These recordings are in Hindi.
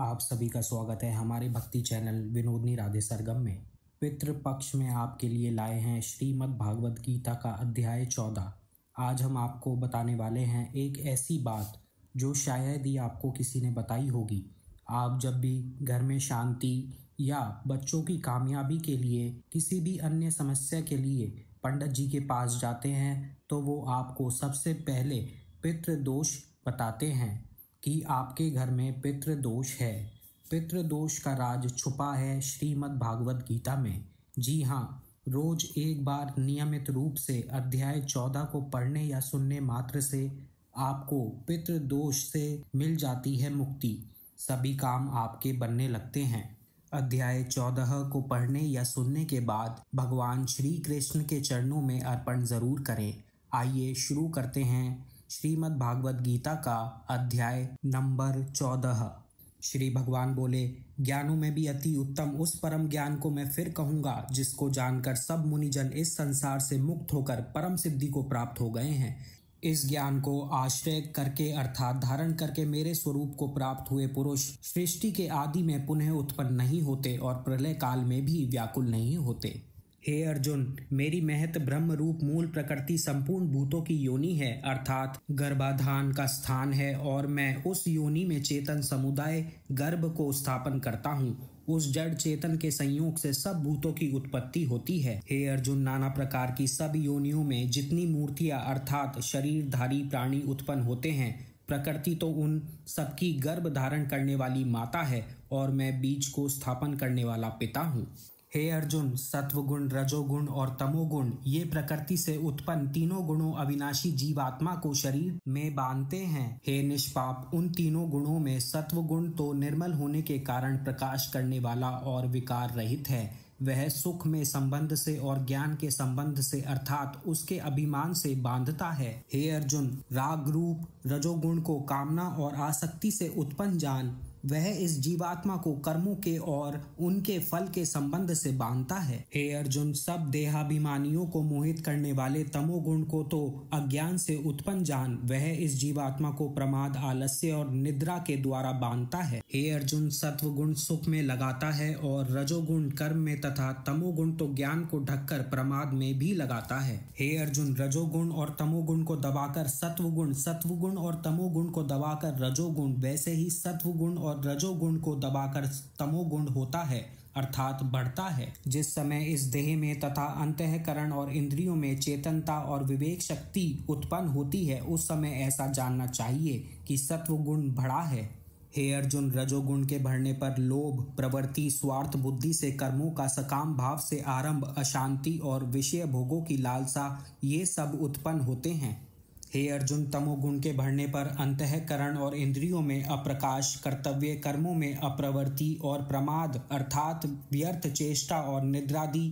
आप सभी का स्वागत है हमारे भक्ति चैनल विनोदनी राधे सरगम में पितृ पक्ष में आपके लिए लाए हैं श्रीमद् भागवत गीता का अध्याय चौदह आज हम आपको बताने वाले हैं एक ऐसी बात जो शायद ही आपको किसी ने बताई होगी आप जब भी घर में शांति या बच्चों की कामयाबी के लिए किसी भी अन्य समस्या के लिए पंडित जी के पास जाते हैं तो वो आपको सबसे पहले पितृ दोष बताते हैं कि आपके घर में पितृदोष है पितृदोष का राज छुपा है श्रीमद् भागवत गीता में जी हाँ रोज एक बार नियमित रूप से अध्याय चौदह को पढ़ने या सुनने मात्र से आपको पितृदोष से मिल जाती है मुक्ति सभी काम आपके बनने लगते हैं अध्याय चौदह को पढ़ने या सुनने के बाद भगवान श्री कृष्ण के चरणों में अर्पण ज़रूर करें आइए शुरू करते हैं श्रीमद् भागवत गीता का अध्याय नंबर चौदह श्री भगवान बोले ज्ञानों में भी अति उत्तम उस परम ज्ञान को मैं फिर कहूंगा जिसको जानकर सब मुनिजन इस संसार से मुक्त होकर परम सिद्धि को प्राप्त हो गए हैं इस ज्ञान को आश्रय करके अर्थात धारण करके मेरे स्वरूप को प्राप्त हुए पुरुष सृष्टि के आदि में पुनः उत्पन्न नहीं होते और प्रलय काल में भी व्याकुल नहीं होते हे अर्जुन मेरी महत ब्रह्म रूप मूल प्रकृति संपूर्ण भूतों की योनि है अर्थात गर्भाधान का स्थान है और मैं उस योनि में चेतन समुदाय गर्भ को स्थापन करता हूँ उस जड़ चेतन के संयोग से सब भूतों की उत्पत्ति होती है हे अर्जुन नाना प्रकार की सब योनियों में जितनी मूर्तियां अर्थात शरीरधारी प्राणी उत्पन्न होते हैं प्रकृति तो उन सबकी गर्भ धारण करने वाली माता है और मैं बीज को स्थापन करने वाला पिता हूँ हे अर्जुन सत्वगुण रजोगुण और तमोगुण ये प्रकृति से उत्पन्न तीनों गुणों अविनाशी जीवात्मा को शरीर में बांधते हैं हे निष्पाप उन तीनों गुणों में सत्वगुण तो निर्मल होने के कारण प्रकाश करने वाला और विकार रहित है वह सुख में संबंध से और ज्ञान के संबंध से अर्थात उसके अभिमान से बांधता है हे अर्जुन राग रूप रजोगुण को कामना और आसक्ति से उत्पन्न जान वह इस जीवात्मा को कर्मों के और उनके फल के संबंध से बांधता है हे अर्जुन सब देहाभिमानियों को मोहित करने वाले तमोगुण को तो अज्ञान से उत्पन्न जान वह इस जीवात्मा को प्रमाद आलस्य और निद्रा के द्वारा बांधता है हे अर्जुन सत्व गुण सुख में लगाता है और रजोगुण कर्म में तथा तमोगुण तो ज्ञान को ढककर प्रमाद में भी लगाता है हे अर्जुन रजोगुण और तमोगुण को दबाकर सत्वगुण सत्वगुण और तमोगुण को दबाकर रजोगुण वैसे ही सत्वगुण और और रजोगुण को दबाकर तमोगुण होता है अर्थात बढ़ता है जिस समय इस देह में तथा अंतकरण और इंद्रियों में चेतनता और विवेक शक्ति उत्पन्न होती है उस समय ऐसा जानना चाहिए कि सत्व गुण बढ़ा है हे अर्जुन रजोगुण के बढ़ने पर लोभ प्रवृत्ति स्वार्थ बुद्धि से कर्मों का सकाम भाव से आरंभ अशांति और विषय भोगों की लालसा ये सब उत्पन्न होते हैं हे अर्जुन तमोगुण के बढ़ने पर अंतकरण और इंद्रियों में अप्रकाश कर्तव्य कर्मों में अप्रवृत्ति और प्रमाद अर्थात व्यर्थ चेष्टा और निद्रादि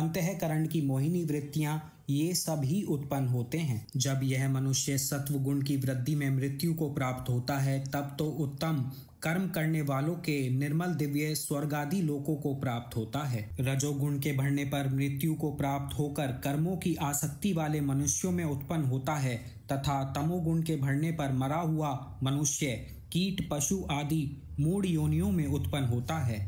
अंतकरण की मोहिनी वृत्तियां ये सब ही उत्पन्न होते हैं जब यह मनुष्य सत्व गुण की वृद्धि में मृत्यु को प्राप्त होता है तब तो उत्तम कर्म करने वालों के निर्मल दिव्य स्वर्गादि लोकों को प्राप्त होता है रजोगुण के बढ़ने पर मृत्यु को प्राप्त होकर कर्मों की आसक्ति वाले मनुष्यों में उत्पन्न होता है तथा तमोगुण के भरने पर मरा हुआ मनुष्य कीट पशु आदि मूढ़ योनियों में उत्पन्न होता है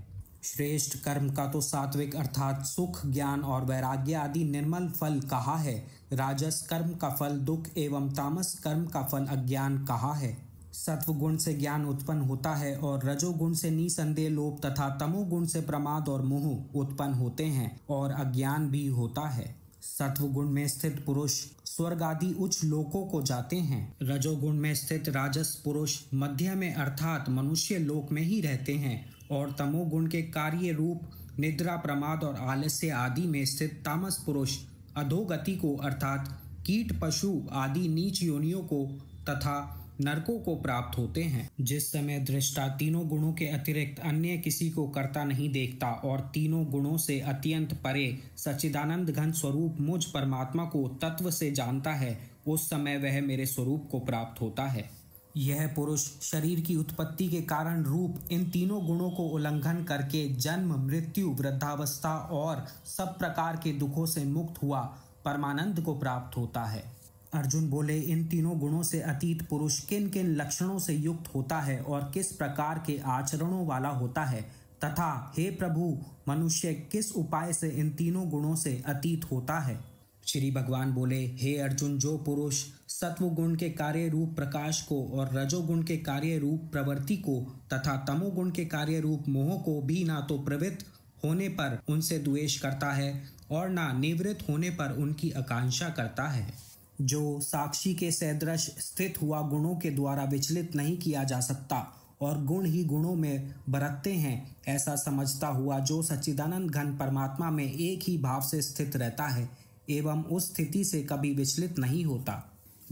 श्रेष्ठ कर्म का तो सात्विक अर्थात सुख ज्ञान और वैराग्य आदि निर्मल फल कहा है राजस कर्म का फल दुख एवं तामस कर्म का फल अज्ञान कहा है सत्व गुण से ज्ञान उत्पन्न होता है और रजोगुण से निसंदेह लोभ तथा तमोगुण से प्रमाद और मोह उत्पन्न होते हैं और अज्ञान भी होता है सत्वगुण में स्थित पुरुष स्वर्ग आदि उच्च लोकों को जाते हैं रजोगुण में स्थित राजस पुरुष मध्य में अर्थात मनुष्य लोक में ही रहते हैं और तमोगुण के कार्य रूप निद्रा प्रमाद और आलस्य आदि में स्थित तामस पुरुष अधोगति को अर्थात कीट पशु आदि नीच योनियों को तथा नरकों को प्राप्त होते हैं जिस समय दृष्टा तीनों गुणों के अतिरिक्त अन्य किसी को करता नहीं देखता और तीनों गुणों से अत्यंत परे सच्चिदानंद घन स्वरूप मुझ परमात्मा को तत्व से जानता है उस समय वह मेरे स्वरूप को प्राप्त होता है यह पुरुष शरीर की उत्पत्ति के कारण रूप इन तीनों गुणों को उल्लंघन करके जन्म मृत्यु वृद्धावस्था और सब प्रकार के दुखों से मुक्त हुआ परमानंद को प्राप्त होता है अर्जुन बोले इन तीनों गुणों से अतीत पुरुष किन किन लक्षणों से युक्त होता है और किस प्रकार के आचरणों वाला होता है तथा हे प्रभु मनुष्य किस उपाय से इन तीनों गुणों से अतीत होता है श्री भगवान बोले हे अर्जुन जो पुरुष सत्व गुण के कार्य रूप प्रकाश को और रजोगुण के कार्य रूप प्रवृत्ति को तथा तमोगुण के कार्य रूप मोह को भी ना तो प्रवृत्त होने पर उनसे द्वेष करता है और ना निवृत्त होने पर उनकी आकांक्षा करता है जो साक्षी के सदृश स्थित हुआ गुणों के द्वारा विचलित नहीं किया जा सकता और गुण ही गुणों में बरतते हैं ऐसा समझता हुआ जो सच्चिदानंद घन परमात्मा में एक ही भाव से स्थित रहता है एवं उस स्थिति से कभी विचलित नहीं होता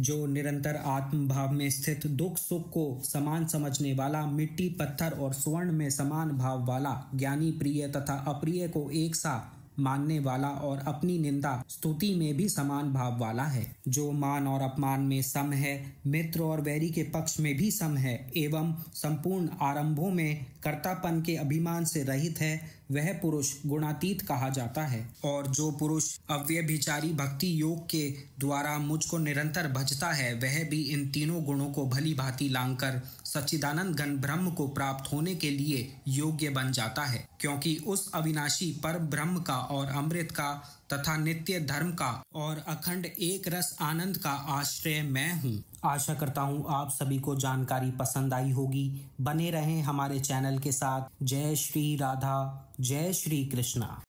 जो निरंतर आत्मभाव में स्थित दुख सुख को समान समझने वाला मिट्टी पत्थर और स्वर्ण में समान भाव वाला ज्ञानी प्रिय तथा अप्रिय को एक सा मानने वाला और अपनी निंदा स्तुति में भी समान भाव वाला है जो मान और अपमान में सम है मित्र और वैरी के पक्ष में भी सम है एवं संपूर्ण आरंभों में कर्तापन के अभिमान से रहित है वह पुरुष गुणातीत कहा जाता है और जो पुरुष अव्यभिचारी भक्ति योग के द्वारा मुझको निरंतर भजता है वह भी इन तीनों गुणों को भली भांति लांग कर सच्चिदानंद घन ब्रह्म को प्राप्त होने के लिए योग्य बन जाता है क्योंकि उस अविनाशी पर ब्रह्म का और अमृत का तथा नित्य धर्म का और अखंड एक रस आनंद का आश्रय मैं हूँ आशा करता हूँ आप सभी को जानकारी पसंद आई होगी बने रहें हमारे चैनल के साथ जय श्री राधा जय श्री कृष्णा